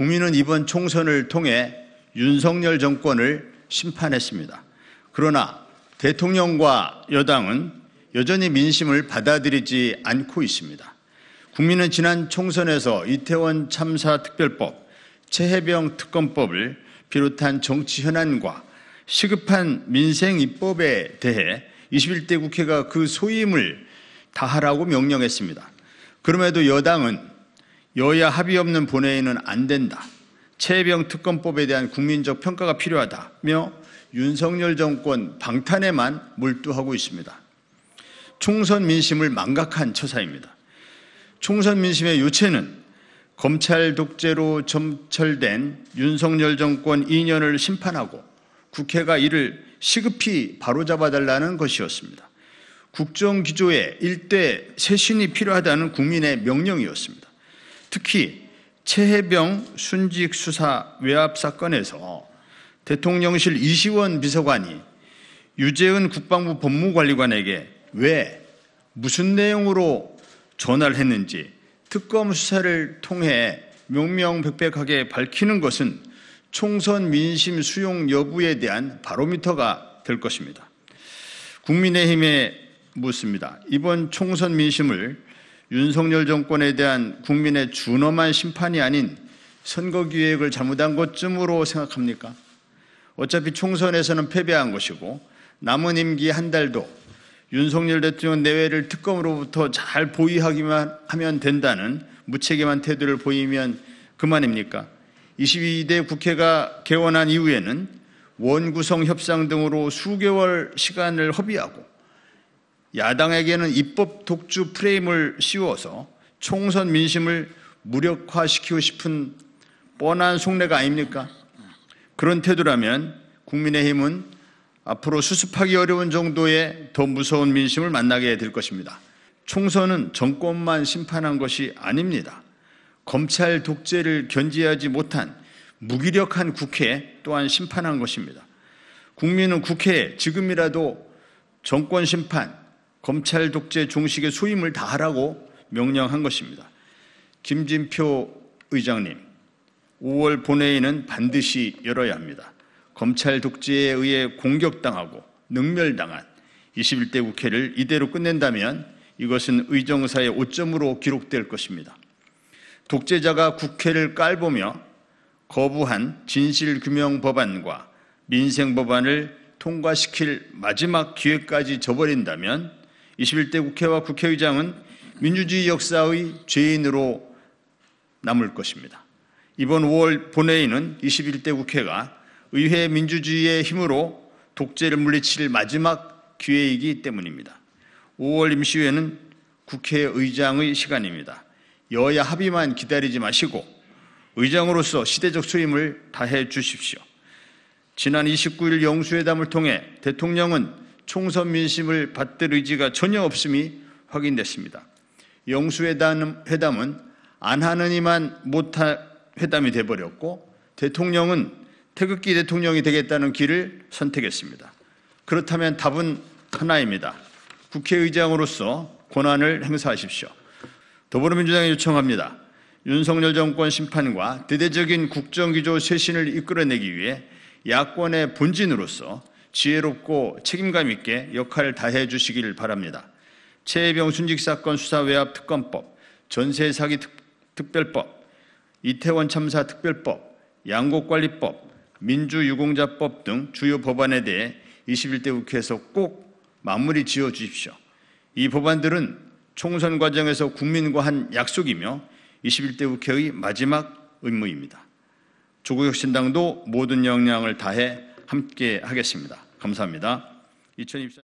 국민은 이번 총선을 통해 윤석열 정권을 심판했습니다. 그러나 대통령과 여당은 여전히 민심을 받아들이지 않고 있습니다. 국민은 지난 총선에서 이태원 참사 특별법, 최해병 특검법을 비롯한 정치 현안과 시급한 민생 입법에 대해 21대 국회가 그 소임을 다하라고 명령했습니다. 그럼에도 여당은 여야 합의 없는 본회의는 안 된다. 최병 특검법에 대한 국민적 평가가 필요하다며 윤석열 정권 방탄에만 몰두하고 있습니다. 총선 민심을 망각한 처사입니다. 총선 민심의 요체는 검찰 독재로 점철된 윤석열 정권 2년을 심판하고 국회가 이를 시급히 바로잡아달라는 것이었습니다. 국정기조에 일대 쇄신이 필요하다는 국민의 명령이었습니다. 특히 최혜병 순직 수사 외압 사건에서 대통령실 이시원 비서관이 유재은 국방부 법무관리관에게 왜 무슨 내용으로 전화를 했는지 특검 수사를 통해 명명백백하게 밝히는 것은 총선 민심 수용 여부에 대한 바로미터가 될 것입니다. 국민의힘에 묻습니다. 이번 총선 민심을 윤석열 정권에 대한 국민의 준엄한 심판이 아닌 선거 기획을 잘못한 것쯤으로 생각합니까? 어차피 총선에서는 패배한 것이고 남은 임기 한 달도 윤석열 대통령 내외를 특검으로부터 잘 보위하기만 하면 된다는 무책임한 태도를 보이면 그만입니까? 22대 국회가 개원한 이후에는 원구성 협상 등으로 수개월 시간을 허비하고 야당에게는 입법 독주 프레임을 씌워서 총선 민심을 무력화시키고 싶은 뻔한 속내가 아닙니까? 그런 태도라면 국민의힘은 앞으로 수습하기 어려운 정도의 더 무서운 민심을 만나게 될 것입니다. 총선은 정권만 심판한 것이 아닙니다. 검찰 독재를 견제하지 못한 무기력한 국회 또한 심판한 것입니다. 국민은 국회에 지금이라도 정권 심판, 검찰 독재 종식의 소임을 다하라고 명령한 것입니다. 김진표 의장님, 5월 본회의는 반드시 열어야 합니다. 검찰 독재에 의해 공격당하고 능멸당한 21대 국회를 이대로 끝낸다면 이것은 의정사의 오점으로 기록될 것입니다. 독재자가 국회를 깔보며 거부한 진실규명 법안과 민생 법안을 통과시킬 마지막 기회까지 저버린다면 21대 국회와 국회의장은 민주주의 역사의 죄인으로 남을 것입니다. 이번 5월 본회의는 21대 국회가 의회 민주주의의 힘으로 독재를 물리칠 마지막 기회이기 때문입니다. 5월 임시회는 국회의장의 시간입니다. 여야 합의만 기다리지 마시고 의장으로서 시대적 소임을 다해 주십시오. 지난 29일 영수회담을 통해 대통령은 총선 민심을 받들 의지가 전혀 없음이 확인됐습니다. 영수회담은 안 하는 이만 못할 회담이 돼버렸고 대통령은 태극기 대통령이 되겠다는 길을 선택했습니다. 그렇다면 답은 하나입니다. 국회의장으로서 권한을 행사하십시오. 더불어민주당이 요청합니다. 윤석열 정권 심판과 대대적인 국정기조 쇄신을 이끌어내기 위해 야권의 본진으로서 지혜롭고 책임감 있게 역할을 다해 주시길 바랍니다. 최혜병 순직 사건 수사 외압 특검법, 전세 사기 특별법, 이태원 참사 특별법, 양곡관리법, 민주유공자법 등 주요 법안에 대해 21대 국회에서 꼭 마무리 지어 주십시오. 이 법안들은 총선 과정에서 국민과 한 약속이며 21대 국회의 마지막 의무입니다. 조국혁신당도 모든 역량을 다해 함께 하겠습니다. 감사합니다. 2024